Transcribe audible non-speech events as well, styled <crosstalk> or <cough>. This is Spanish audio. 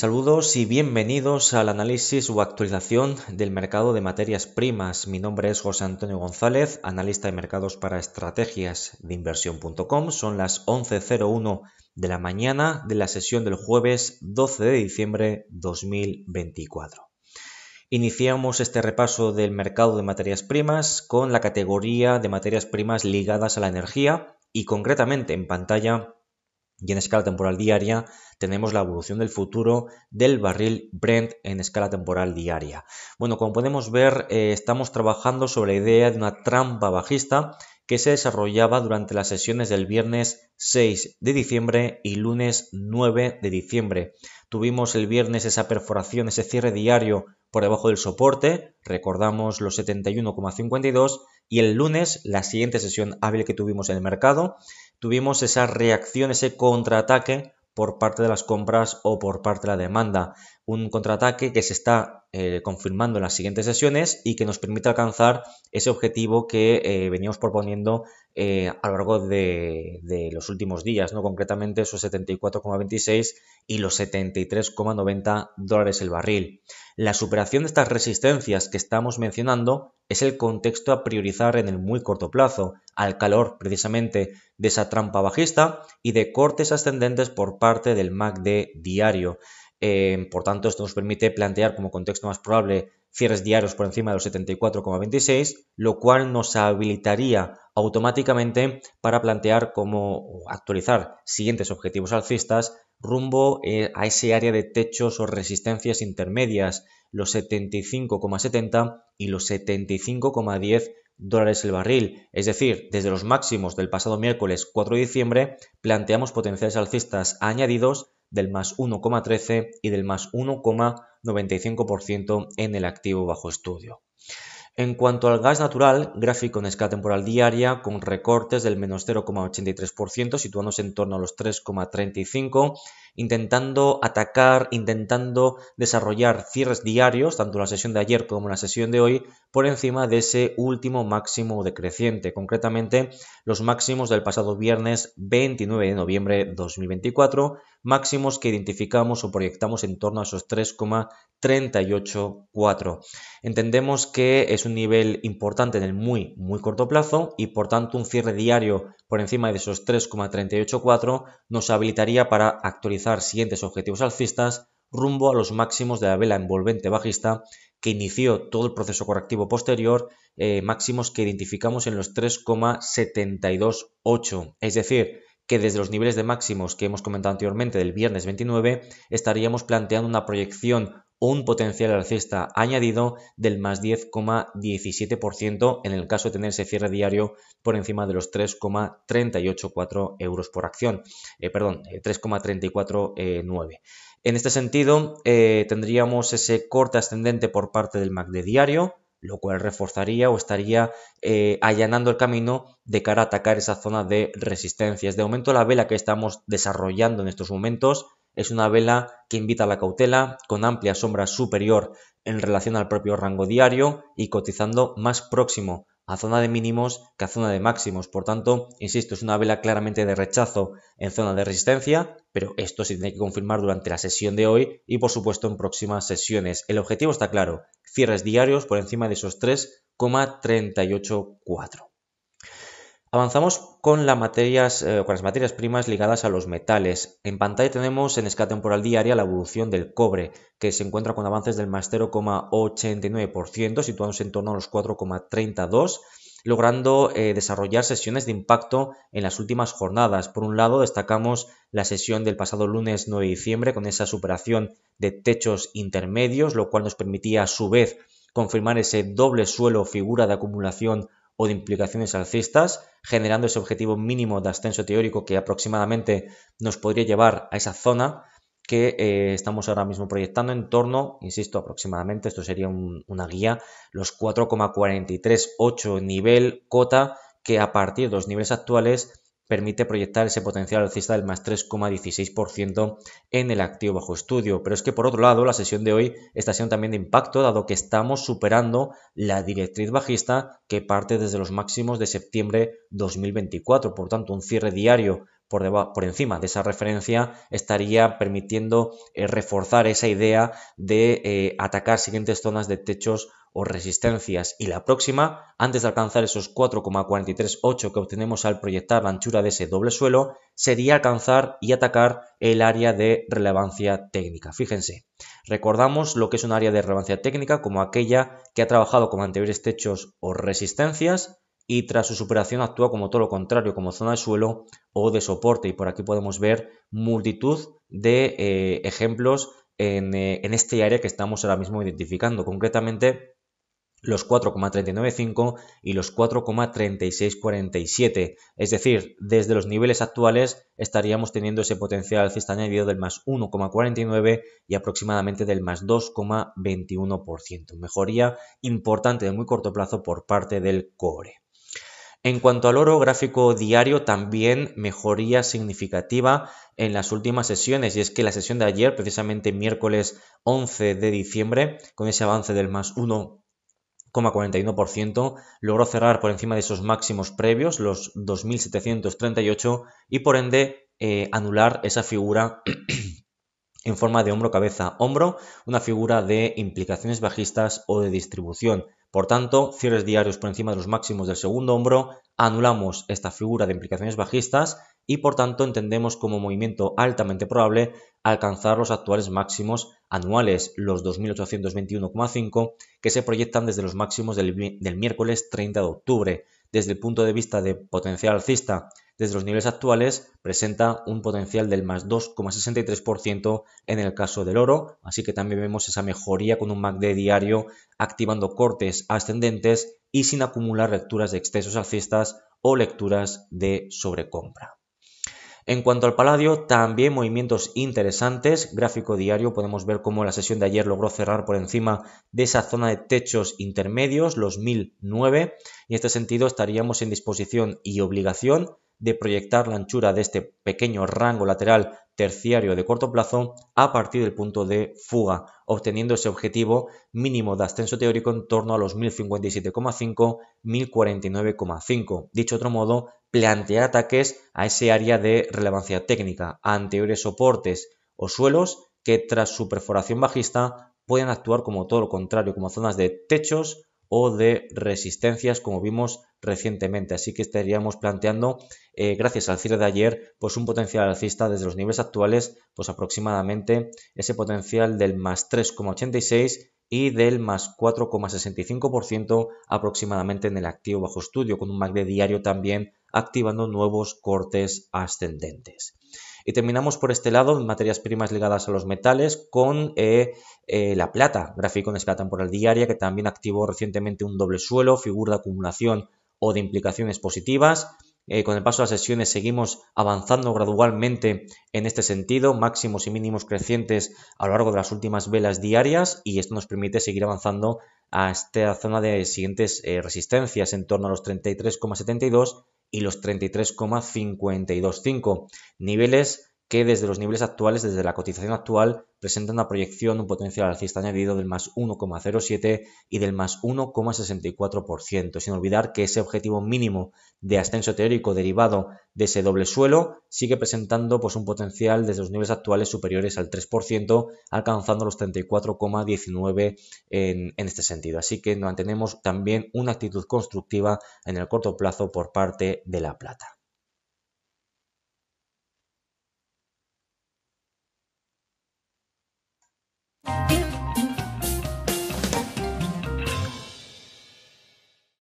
Saludos y bienvenidos al análisis o actualización del mercado de materias primas. Mi nombre es José Antonio González, analista de mercados para estrategias de inversión.com. Son las 11.01 de la mañana de la sesión del jueves 12 de diciembre 2024. Iniciamos este repaso del mercado de materias primas con la categoría de materias primas ligadas a la energía y concretamente en pantalla y en escala temporal diaria tenemos la evolución del futuro del barril Brent en escala temporal diaria. Bueno, como podemos ver, eh, estamos trabajando sobre la idea de una trampa bajista que se desarrollaba durante las sesiones del viernes 6 de diciembre y lunes 9 de diciembre. Tuvimos el viernes esa perforación, ese cierre diario por debajo del soporte, recordamos los 71,52, y el lunes, la siguiente sesión hábil que tuvimos en el mercado, tuvimos esa reacción, ese contraataque por parte de las compras o por parte de la demanda. Un contraataque que se está eh, confirmando en las siguientes sesiones y que nos permite alcanzar ese objetivo que eh, veníamos proponiendo eh, a lo largo de, los últimos días, ¿no? concretamente esos 74,26 y los 73,90 dólares el barril. La superación de estas resistencias que estamos mencionando es el contexto a priorizar en el muy corto plazo, al calor precisamente de esa trampa bajista y de cortes ascendentes por parte del MACD diario. Eh, por tanto, esto nos permite plantear como contexto más probable cierres diarios por encima de los 74,26, lo cual nos habilitaría automáticamente para plantear cómo actualizar siguientes objetivos alcistas rumbo eh, a ese área de techos o resistencias intermedias, los 75,70 y los 75,10 dólares el barril, es decir, desde los máximos del pasado miércoles 4 de diciembre, planteamos potenciales alcistas añadidos del más 1,13 y del más 95% en el activo bajo estudio. En cuanto al gas natural, gráfico en escala temporal diaria con recortes del menos 0,83% situándose en torno a los 3,35 intentando atacar, intentando desarrollar cierres diarios, tanto la sesión de ayer como la sesión de hoy, por encima de ese último máximo decreciente, concretamente los máximos del pasado viernes 29 de noviembre de 2024, máximos que identificamos o proyectamos en torno a esos 3,384. Entendemos que es un nivel importante en el muy, muy corto plazo y por tanto un cierre diario por encima de esos 3,384 nos habilitaría para actualizar siguientes objetivos alcistas rumbo a los máximos de la vela envolvente bajista que inició todo el proceso correctivo posterior, eh, máximos que identificamos en los 3,728, es decir, que desde los niveles de máximos que hemos comentado anteriormente del viernes 29 estaríamos planteando una proyección un potencial alcista añadido del más 10,17% en el caso de tener ese cierre diario por encima de los 3,384 euros por acción, eh, perdón, 3,349. Eh, en este sentido, eh, tendríamos ese corte ascendente por parte del MAC de diario, lo cual reforzaría o estaría allanando el camino de cara a atacar esa zona de Es De momento la vela que estamos desarrollando en estos momentos es una vela que invita a la cautela, con amplia sombra superior en relación al propio rango diario y cotizando más próximo a zona de mínimos que a zona de máximos. Por tanto, insisto, es una vela claramente de rechazo en zona de resistencia, pero esto se tiene que confirmar durante la sesión de hoy y por supuesto en próximas sesiones. El objetivo está claro, cierres diarios por encima de esos 3,384. Avanzamos eh, con, las materias, primas ligadas a los metales. En pantalla tenemos en escala temporal diaria la evolución del cobre, que se encuentra con avances del más 0,89%, situándose en torno a los 4,32%, logrando eh, desarrollar sesiones de impacto en las últimas jornadas. Por un lado, destacamos la sesión del pasado lunes 9 de diciembre con esa superación de techos intermedios, lo cual nos permitía a su vez confirmar ese doble suelo figura de acumulación o de implicaciones alcistas, generando ese objetivo mínimo de ascenso teórico que aproximadamente nos podría llevar a esa zona que eh, estamos ahora mismo proyectando en torno, insisto, aproximadamente, esto sería una guía, los 4,438 nivel cota que a partir de los niveles actuales permite proyectar ese potencial alcista del más 3,16% en el activo bajo estudio. Pero es que por otro lado, la sesión de hoy está siendo también de impacto, dado que estamos superando la directriz bajista que parte desde los máximos de septiembre 2024. Por tanto, un cierre diario por, encima de esa referencia estaría permitiendo eh, reforzar esa idea de eh, atacar siguientes zonas de techos o resistencias y la próxima, antes de alcanzar esos 4,438 que obtenemos al proyectar la anchura de ese doble suelo, sería alcanzar y atacar el área de relevancia técnica. Fíjense, recordamos lo que es un área de relevancia técnica como aquella que ha trabajado con anteriores techos o resistencias y tras su superación actúa como todo lo contrario, como zona de suelo o de soporte. Y por aquí podemos ver multitud de eh, ejemplos eh, en, este área que estamos ahora mismo identificando. Concretamente, los 4,395 y los 4,3647. Es decir, desde los niveles actuales estaríamos teniendo ese potencial alcista añadido del más 1,49 y aproximadamente del más 2,21%. Mejoría importante de muy corto plazo por parte del cobre. En cuanto al oro gráfico diario, también mejoría significativa en las últimas sesiones, y es que la sesión de ayer, precisamente miércoles 11 de diciembre, con ese avance del más 1,41% logró cerrar por encima de esos máximos previos, los 2.738, y por ende eh, anular esa figura <clears throat> en forma de hombro-cabeza-hombro, una figura de implicaciones bajistas o de distribución. Por tanto, cierres diarios por encima de los máximos del segundo hombro, anulamos esta figura de implicaciones bajistas y por tanto entendemos como movimiento altamente probable alcanzar los actuales máximos anuales, los 2.821,5, que se proyectan desde los máximos del, miércoles 30 de octubre. Desde el punto de vista de potencial alcista, desde los niveles actuales presenta un potencial del más 2,63% en el caso del oro, así que también vemos esa mejoría con un MACD diario activando cortes ascendentes y sin acumular lecturas de excesos alcistas o lecturas de sobrecompra. En cuanto al paladio, también movimientos interesantes. Gráfico diario, podemos ver cómo la sesión de ayer logró cerrar por encima de esa zona de techos intermedios, los 1009. Y en este sentido estaríamos en disposición y obligación de proyectar la anchura de este pequeño rango lateral terciario de corto plazo a partir del punto de fuga, obteniendo ese objetivo mínimo de ascenso teórico en torno a los 1057,5, 1049,5. Dicho otro modo, plantear ataques a ese área de relevancia técnica, a anteriores soportes o suelos que tras su perforación bajista pueden actuar como todo lo contrario, como zonas de techos o de resistencias, como vimos recientemente. Así que estaríamos planteando, eh, gracias al cierre de ayer, pues un potencial alcista desde los niveles actuales, pues aproximadamente ese potencial del más 3,86 y del más 4,65% aproximadamente en el activo bajo estudio, con un MAC de diario también activando nuevos cortes ascendentes. Y terminamos por este lado, materias primas ligadas a los metales, con eh, eh, la plata, gráfico en escala temporal diaria, que también activó recientemente un doble suelo, figura de acumulación o de implicaciones positivas. Eh, con el paso de las sesiones seguimos avanzando gradualmente en este sentido, máximos y mínimos crecientes a lo largo de las últimas velas diarias y esto nos permite seguir avanzando a esta zona de siguientes eh, resistencias en torno a los 33,72 y los 33,525, niveles que desde los niveles actuales, desde la cotización actual, presenta una proyección, un potencial alcista añadido del más 1,07 y del más 1,64%, sin olvidar que ese objetivo mínimo de ascenso teórico derivado de ese doble suelo sigue presentando pues, un potencial desde los niveles actuales superiores al 3%, alcanzando los 34,19 en, en este sentido. Así que mantenemos también una actitud constructiva en el corto plazo por parte de la plata. Be